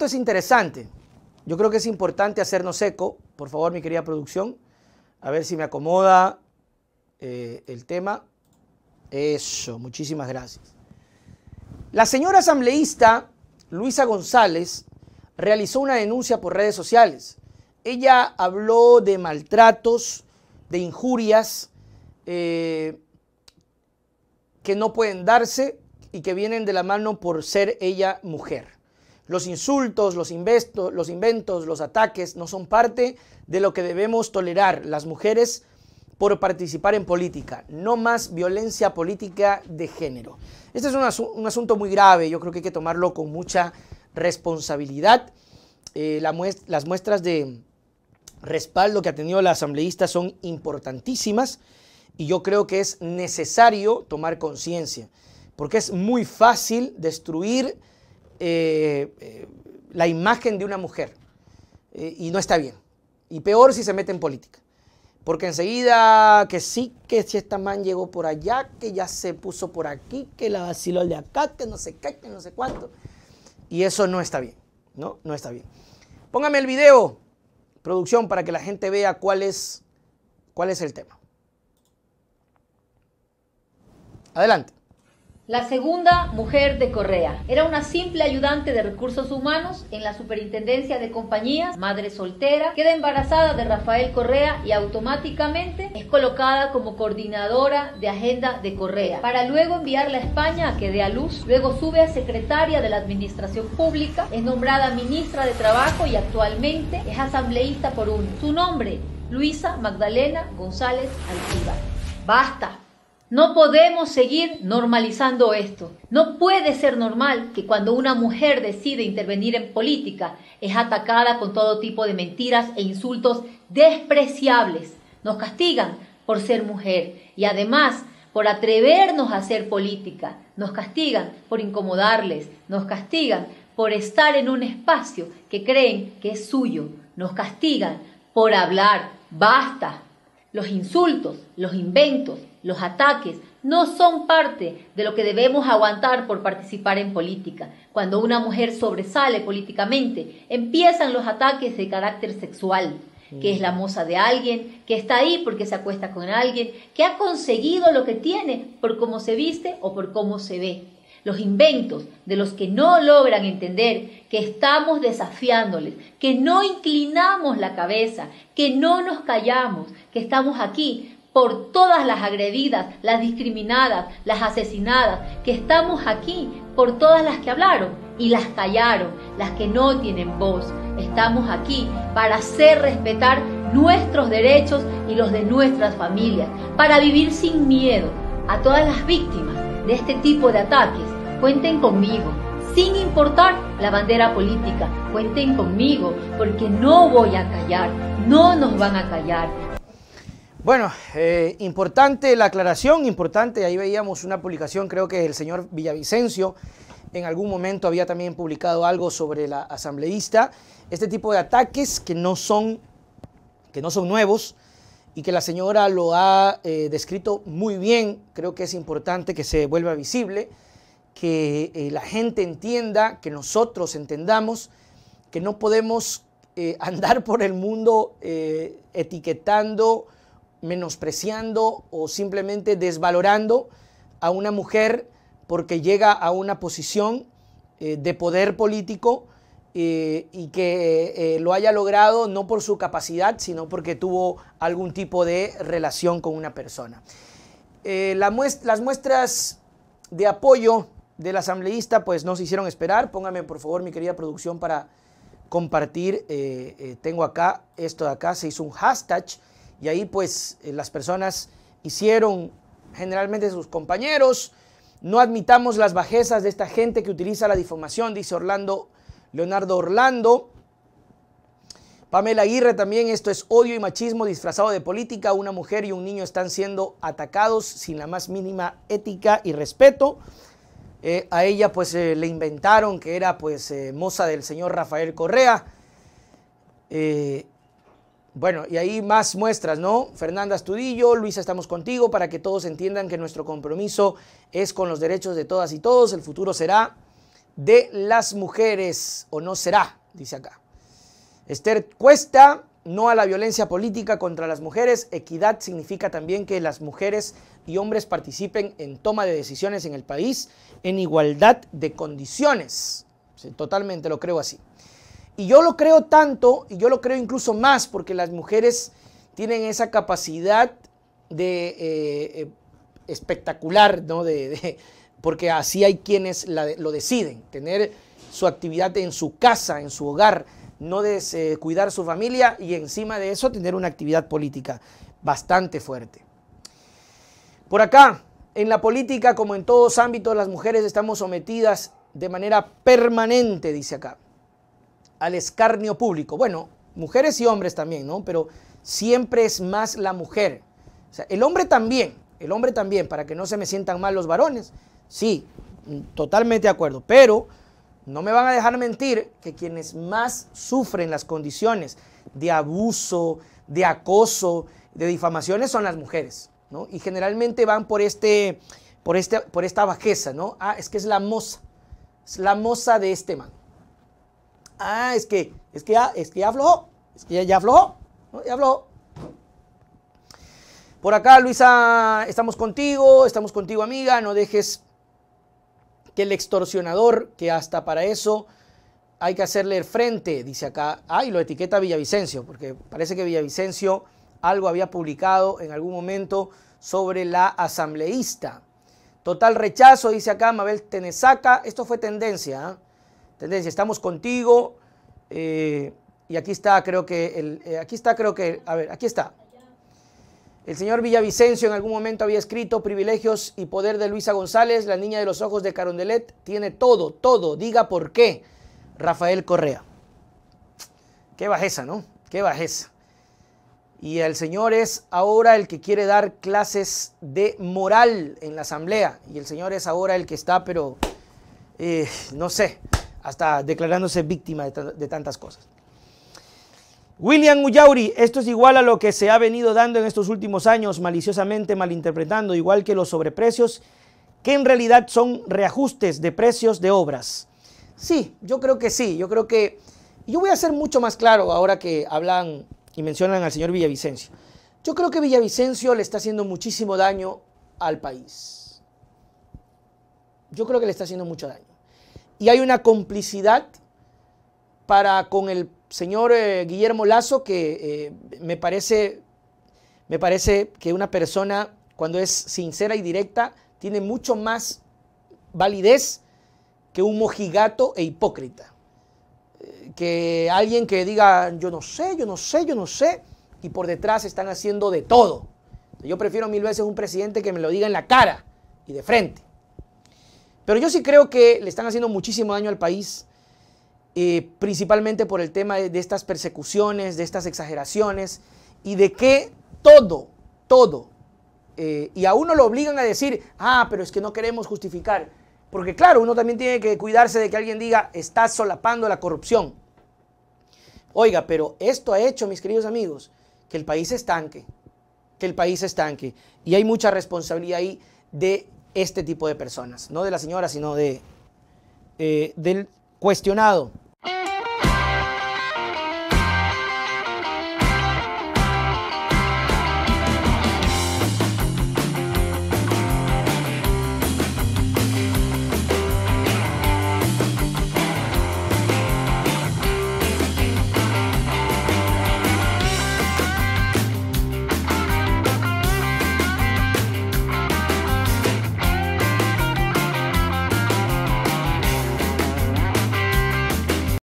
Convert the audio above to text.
es interesante. Yo creo que es importante hacernos eco. Por favor, mi querida producción, a ver si me acomoda eh, el tema. Eso, muchísimas gracias. La señora asambleísta Luisa González realizó una denuncia por redes sociales. Ella habló de maltratos, de injurias eh, que no pueden darse y que vienen de la mano por ser ella mujer. Los insultos, los, inventos, los ataques no son parte de lo que debemos tolerar las mujeres por participar en política. No más violencia política de género. Este es un, asunto muy grave, yo creo que hay que tomarlo con mucha responsabilidad. Eh, las muestras de respaldo que ha tenido la asambleísta son importantísimas y yo creo que es necesario tomar conciencia, porque es muy fácil destruir eh, eh, la imagen de una mujer. Eh, y no está bien. Y peor si se mete en política. Porque enseguida que sí, que si esta man llegó por allá, que ya se puso por aquí, que la vaciló de acá, que no sé qué, que no sé cuánto. Y eso no está bien, ¿no? No está bien. Póngame el video, producción, para que la gente vea cuál es, cuál es el tema. Adelante. La segunda mujer de Correa era una simple ayudante de recursos humanos en la Superintendencia de Compañías, madre soltera, queda embarazada de Rafael Correa y automáticamente es colocada como coordinadora de agenda de Correa, para luego enviarla a España a que dé a luz. Luego sube a secretaria de la Administración Pública, es nombrada ministra de Trabajo y actualmente es asambleísta por uno. Su nombre, Luisa Magdalena González Altiva. Basta, no podemos seguir normalizando esto. No puede ser normal que cuando una mujer decide intervenir en política es atacada con todo tipo de mentiras e insultos despreciables. Nos castigan por ser mujer y además por atrevernos a hacer política. Nos castigan por incomodarles. Nos castigan por estar en un espacio que creen que es suyo. Nos castigan por hablar. Basta. Los insultos, los inventos, los ataques no son parte de lo que debemos aguantar por participar en política. Cuando una mujer sobresale políticamente, empiezan los ataques de carácter sexual que es la mm. moza de alguien, que está ahí porque se acuesta con alguien, que ha conseguido lo que tiene por cómo se viste o por cómo se ve. Los inventos de los que no logran entender que estamos desafiándoles, que no inclinamos la cabeza, que no nos callamos, que estamos aquí por todas las agredidas, las discriminadas, las asesinadas, que estamos aquí, por todas las que hablaron y las callaron, las que no tienen voz. Estamos aquí para hacer respetar nuestros derechos y los de nuestras familias, para vivir sin miedo. A todas las víctimas de este tipo de ataques, cuenten conmigo, sin importar la bandera política, cuenten conmigo, porque no voy a callar, no nos van a callar, bueno, eh, importante la aclaración, importante, ahí veíamos una publicación, creo que el señor Villavicencio en algún momento había también publicado algo sobre la asambleísta, este tipo de ataques que no son, que no son nuevos y que la señora lo ha eh, descrito muy bien, creo que es importante que se vuelva visible, que eh, la gente entienda, que nosotros entendamos que no podemos andar por el mundo etiquetando, menospreciando o simplemente desvalorando a una mujer porque llega a una posición eh, de poder político eh, y que eh, lo haya logrado no por su capacidad, sino porque tuvo algún tipo de relación con una persona. las muestras de apoyo del asambleísta pues no se hicieron esperar. Póngame por favor mi querida producción para compartir. tengo acá esto de acá, se hizo un hashtag y ahí pues eh, las personas hicieron generalmente sus compañeros. No admitamos las bajezas de esta gente que utiliza la difamación, dice Orlando, Leonardo Orlando. Pamela Aguirre también, esto es odio y machismo disfrazado de política. Una mujer y un niño están siendo atacados sin la más mínima ética y respeto. Eh, a ella pues eh, le inventaron que era pues moza del señor Rafael Correa. Bueno, y ahí más muestras, ¿no? Fernanda Estudillo, Luisa, estamos contigo para que todos entiendan que nuestro compromiso es con los derechos de todas y todos. El futuro será de las mujeres, o no será, dice acá. Esther Cuesta, no a la violencia política contra las mujeres. Equidad significa también que las mujeres y hombres participen en toma de decisiones en el país en igualdad de condiciones. Totalmente lo creo así. Y yo lo creo tanto, y yo lo creo incluso más, porque las mujeres tienen esa capacidad de eh, eh, espectacular, ¿no? De, porque así hay quienes lo deciden, tener su actividad en su casa, en su hogar, no descuidar eh, su familia y encima de eso tener una actividad política bastante fuerte. Por acá, en la política, como en todos ámbitos, las mujeres estamos sometidas de manera permanente, dice acá al escarnio público. Bueno, mujeres y hombres también, ¿no? Pero siempre es más la mujer. O sea, el hombre también, el hombre también, para que no se me sientan mal los varones. Sí, mm, totalmente de acuerdo. Pero no me van a dejar mentir que quienes más sufren las condiciones de abuso, de acoso, de difamaciones son las mujeres, ¿no? Y generalmente van por este, por este, por esta bajeza, ¿no? Ah, es que es la moza, es la moza de este man. Ah, es que, es que ya, es que ya aflojó. Es que ya, aflojó. Ya aflojó. Por acá, Luisa, estamos contigo, estamos contigo, amiga. No dejes que el extorsionador, que hasta para eso hay que hacerle el frente, dice acá. Ay, y lo etiqueta Villavicencio, porque parece que Villavicencio algo había publicado en algún momento sobre la asambleísta. Total rechazo, dice acá Mabel Tenezaca, Esto fue tendencia. ¿eh? Tendencia, estamos contigo. Eh, y aquí está, creo que, eh, aquí está, creo que, a ver, aquí está. El señor Villavicencio en algún momento había escrito Privilegios y poder de Luisa González, la niña de los ojos de Carondelet, tiene todo, todo, diga por qué. Rafael Correa. Qué bajeza, ¿no? Qué bajeza. Y el señor es ahora el que quiere dar clases de moral en la asamblea. Y el señor es ahora el que está, pero eh, no sé hasta declarándose víctima de, tantas cosas. William Uyauri, esto es igual a lo que se ha venido dando en estos últimos años, maliciosamente malinterpretando, igual que los sobreprecios, que en realidad son reajustes de precios de obras. Sí, yo creo que sí, yo creo que... Yo voy a ser mucho más claro ahora que hablan y mencionan al señor Villavicencio. Yo creo que Villavicencio le está haciendo muchísimo daño al país. Yo creo que le está haciendo mucho daño y hay una complicidad para con el señor eh, Guillermo Lazo que eh, me, parece, me parece que una persona cuando es sincera y directa tiene mucho más validez que un mojigato e hipócrita. Eh, que alguien que diga, yo no sé, yo no sé, yo no sé, y por detrás están haciendo de todo. Yo prefiero mil veces un presidente que me lo diga en la cara y de frente. Pero yo sí creo que le están haciendo muchísimo daño al país, eh, principalmente por el tema de, estas persecuciones, de estas exageraciones y de que todo, todo, eh, y a uno lo obligan a decir, ah, pero es que no queremos justificar. Porque claro, uno también tiene que cuidarse de que alguien diga, está solapando la corrupción. Oiga, pero esto ha hecho, mis queridos amigos, que el país estanque, que el país estanque. Y hay mucha responsabilidad ahí de este tipo de personas, no de la señora, sino de, eh, del cuestionado.